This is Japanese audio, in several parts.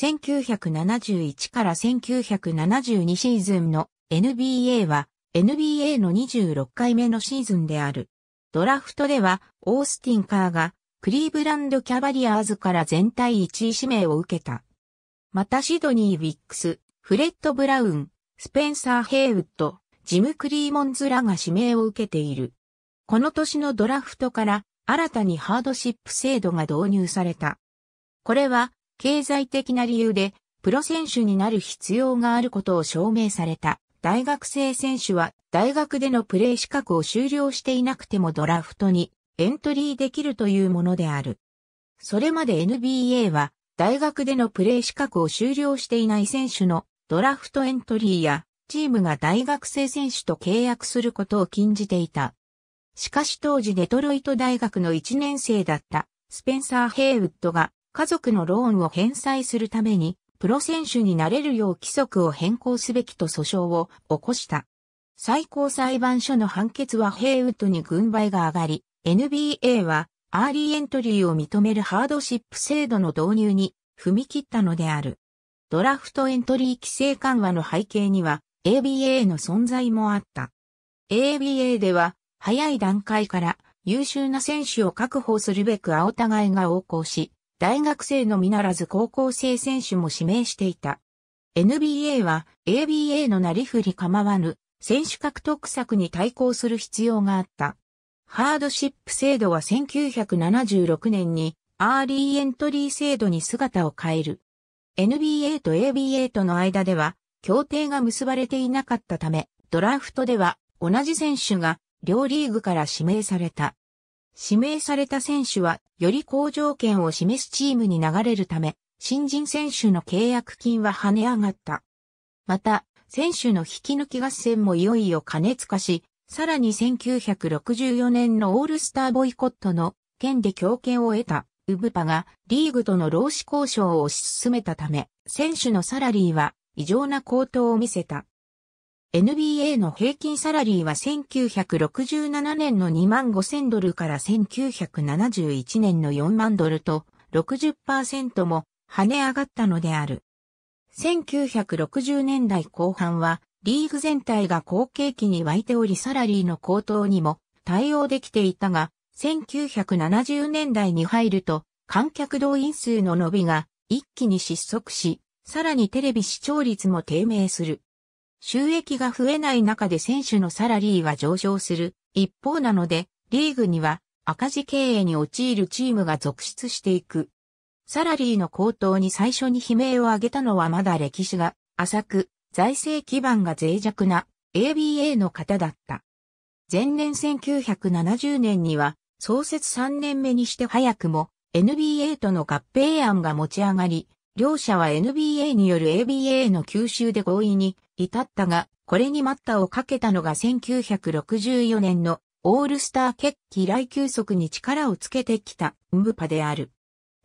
1971から1972シーズンの NBA は NBA の26回目のシーズンである。ドラフトではオースティン・カーがクリーブランド・キャバリアーズから全体1位指名を受けた。またシドニー・ウィックス、フレッド・ブラウン、スペンサー・ヘイウッド、ジム・クリーモンズらが指名を受けている。この年のドラフトから新たにハードシップ制度が導入された。これは経済的な理由でプロ選手になる必要があることを証明された。大学生選手は大学でのプレー資格を終了していなくてもドラフトにエントリーできるというものである。それまで NBA は大学でのプレー資格を終了していない選手のドラフトエントリーやチームが大学生選手と契約することを禁じていた。しかし当時デトロイト大学の1年生だったスペンサー・ヘイウッドが家族のローンを返済するために、プロ選手になれるよう規則を変更すべきと訴訟を起こした。最高裁判所の判決はヘイウッドに軍配が上がり、NBA はアーリーエントリーを認めるハードシップ制度の導入に踏み切ったのである。ドラフトエントリー規制緩和の背景には ABA の存在もあった。ABA では早い段階から優秀な選手を確保するべく青互いが横行し、大学生のみならず高校生選手も指名していた。NBA は ABA のなりふり構わぬ選手獲得策に対抗する必要があった。ハードシップ制度は1976年にアーリーエントリー制度に姿を変える。NBA と ABA との間では協定が結ばれていなかったため、ドラフトでは同じ選手が両リーグから指名された。指名された選手はより好条件を示すチームに流れるため、新人選手の契約金は跳ね上がった。また、選手の引き抜き合戦もいよいよ過熱化し、さらに1964年のオールスターボイコットの件で強権を得たウブパがリーグとの労使交渉を推し進めたため、選手のサラリーは異常な高騰を見せた。NBA の平均サラリーは1967年の2万5000ドルから1971年の4万ドルと60%も跳ね上がったのである。1960年代後半はリーグ全体が後継期に湧いておりサラリーの高騰にも対応できていたが、1970年代に入ると観客動員数の伸びが一気に失速し、さらにテレビ視聴率も低迷する。収益が増えない中で選手のサラリーは上昇する一方なので、リーグには赤字経営に陥るチームが続出していく。サラリーの高騰に最初に悲鳴を上げたのはまだ歴史が浅く、財政基盤が脆弱な ABA の方だった。前年1970年には創設3年目にして早くも NBA との合併案が持ち上がり、両者は NBA による ABA の吸収で合意に至ったが、これに待ったをかけたのが1964年のオールスター決起来休息に力をつけてきたムブパである。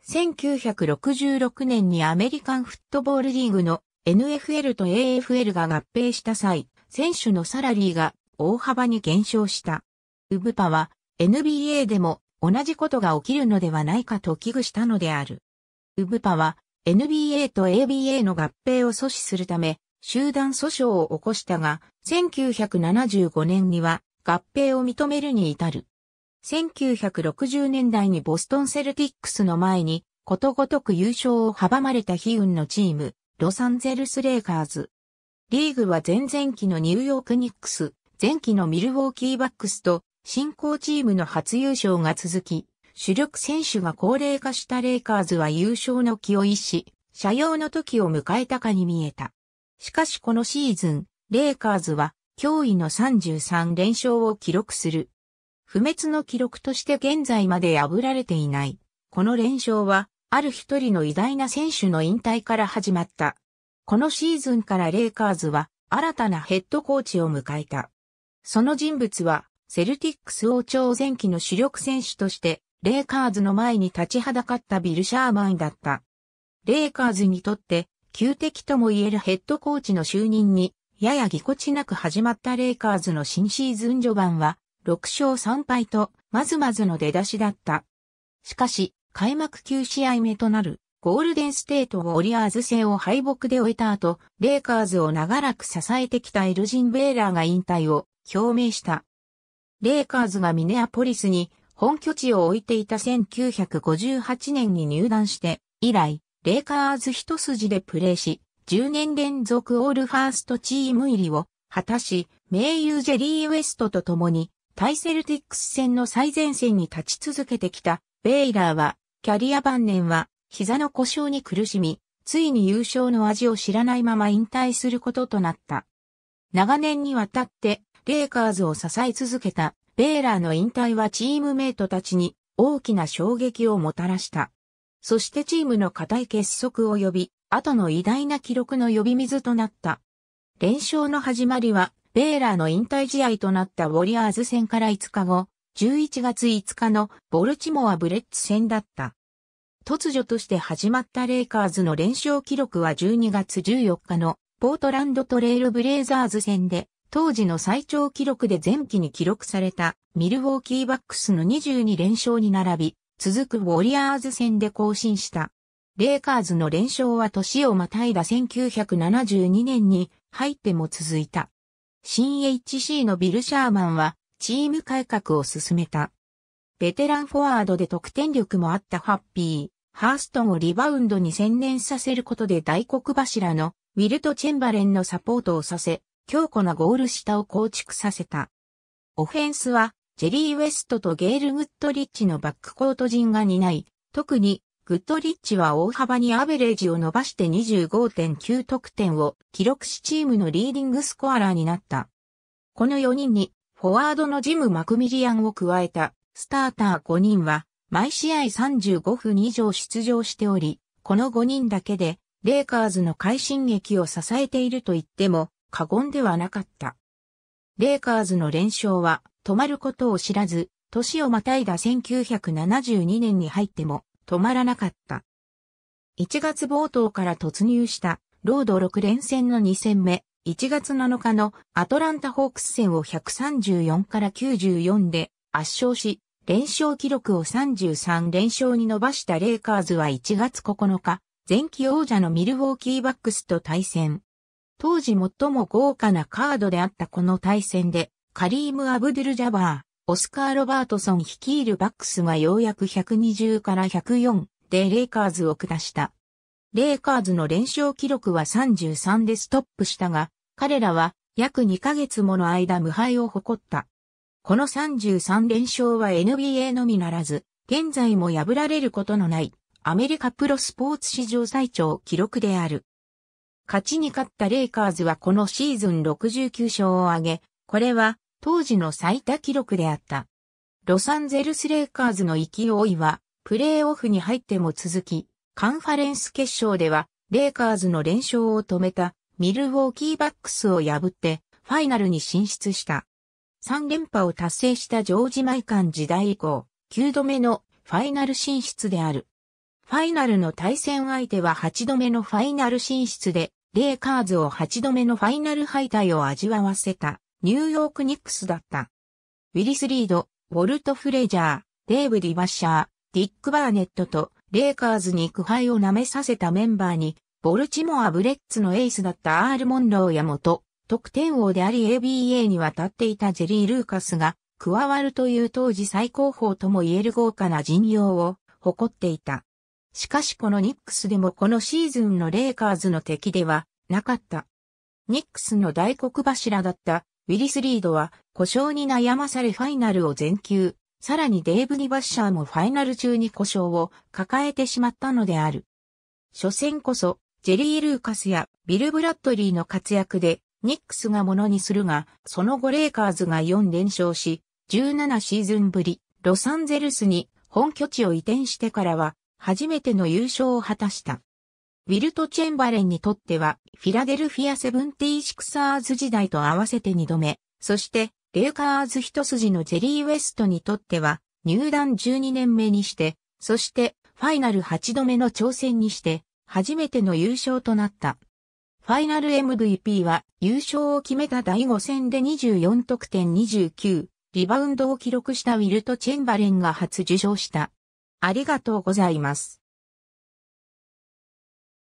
1966年にアメリカンフットボールリーグの NFL と AFL が合併した際、選手のサラリーが大幅に減少した。ウブパは NBA でも同じことが起きるのではないかと危惧したのである。ウブパは NBA と ABA の合併を阻止するため、集団訴訟を起こしたが、1975年には合併を認めるに至る。1960年代にボストンセルティックスの前に、ことごとく優勝を阻まれた悲運のチーム、ロサンゼルスレイカーズ。リーグは前々期のニューヨークニックス、前期のミルウォーキーバックスと、新興チームの初優勝が続き、主力選手が高齢化したレイカーズは優勝の気を逸し、社用の時を迎えたかに見えた。しかしこのシーズン、レイカーズは驚異の33連勝を記録する。不滅の記録として現在まで破られていない。この連勝は、ある一人の偉大な選手の引退から始まった。このシーズンからレイカーズは新たなヘッドコーチを迎えた。その人物は、セルティックス王朝前期の主力選手として、レイカーズの前に立ちはだかったビル・シャーマンだった。レイカーズにとって、旧敵とも言えるヘッドコーチの就任に、ややぎこちなく始まったレイカーズの新シーズン序盤は、6勝3敗と、まずまずの出だしだった。しかし、開幕9試合目となる、ゴールデンステートをオリアーズ戦を敗北で終えた後、レイカーズを長らく支えてきたエルジン・ベーラーが引退を表明した。レイカーズがミネアポリスに本拠地を置いていた1958年に入団して、以来、レイカーズ一筋でプレーし、10年連続オールファーストチーム入りを果たし、名優ジェリー・ウエストと共に、タイセルティックス戦の最前線に立ち続けてきた、ベイラーは、キャリア晩年は、膝の故障に苦しみ、ついに優勝の味を知らないまま引退することとなった。長年にわたって、レイカーズを支え続けたベーラーの引退はチームメイトたちに大きな衝撃をもたらした。そしてチームの固い結束を呼び、後の偉大な記録の呼び水となった。連勝の始まりは、ベーラーの引退試合となったウォリアーズ戦から5日後、11月5日のボルチモアブレッツ戦だった。突如として始まったレイカーズの連勝記録は12月14日のポートランドトレイルブレイザーズ戦で当時の最長記録で前期に記録されたミルウォーキーバックスの22連勝に並び、続くウォリアーズ戦で更新した。レイカーズの連勝は年をまたいだ1972年に入っても続いた。新 HC のビル・シャーマンはチーム改革を進めた。ベテランフォワードで得点力もあったハッピー、ハーストンをリバウンドに専念させることで大黒柱のウィルト・チェンバレンのサポートをさせ、強固なゴール下を構築させた。オフェンスは、ジェリー・ウェストとゲール・グッドリッチのバックコート陣が担い、特に、グッドリッチは大幅にアベレージを伸ばして25.9得点を記録しチームのリーディングスコアラーになった。この4人に、フォワードのジム・マクミリアンを加えた、スターター5人は、毎試合35分以上出場しており、この5人だけで、レイカーズの快進撃を支えていると言っても過言ではなかった。レイカーズの連勝は止まることを知らず、年をまたいだ1972年に入っても止まらなかった。1月冒頭から突入したロード6連戦の2戦目、1月7日のアトランタホークス戦を134から94で圧勝し、連勝記録を33連勝に伸ばしたレイカーズは1月9日、前期王者のミルウォーキーバックスと対戦。当時最も豪華なカードであったこの対戦で、カリーム・アブドゥル・ジャバー、オスカー・ロバートソン率いるバックスがようやく120から104でレイカーズを下した。レイカーズの連勝記録は33でストップしたが、彼らは約2ヶ月もの間無敗を誇った。この33連勝は NBA のみならず、現在も破られることのないアメリカプロスポーツ史上最長記録である。勝ちに勝ったレイカーズはこのシーズン69勝を挙げ、これは当時の最多記録であった。ロサンゼルスレイカーズの勢いは、プレーオフに入っても続き、カンファレンス決勝では、レイカーズの連勝を止めたミルウォーキーバックスを破って、ファイナルに進出した。3連覇を達成したジョージ・マイカン時代以降、9度目のファイナル進出である。ファイナルの対戦相手は8度目のファイナル進出で、レイカーズを8度目のファイナル敗退を味わわせた、ニューヨークニックスだった。ウィリス・リード、ウォルト・フレジャー、デーブ・ディバッシャー、ディック・バーネットと、レイカーズに苦杯を舐めさせたメンバーに、ボルチモア・ブレッツのエースだったアール・モンローや元、得点王であり ABA に渡っていたジェリー・ルーカスが、加わるという当時最高峰とも言える豪華な陣容を誇っていた。しかしこのニックスでもこのシーズンのレイカーズの敵ではなかった。ニックスの大黒柱だったウィリス・リードは故障に悩まされファイナルを全休。さらにデイブ・ニバッシャーもファイナル中に故障を抱えてしまったのである。初戦こそ、ジェリー・ルーカスやビル・ブラッドリーの活躍で、ニックスがものにするが、その後レイカーズが4連勝し、17シーズンぶり、ロサンゼルスに本拠地を移転してからは、初めての優勝を果たした。ウィルト・チェンバレンにとっては、フィラデルフィア・セブンティシクサーズ時代と合わせて2度目、そして、レーカーズ一筋のジェリー・ウェストにとっては、入団12年目にして、そして、ファイナル8度目の挑戦にして、初めての優勝となった。ファイナル MVP は、優勝を決めた第5戦で24得点29、リバウンドを記録したウィルト・チェンバレンが初受賞した。ありがとうございます。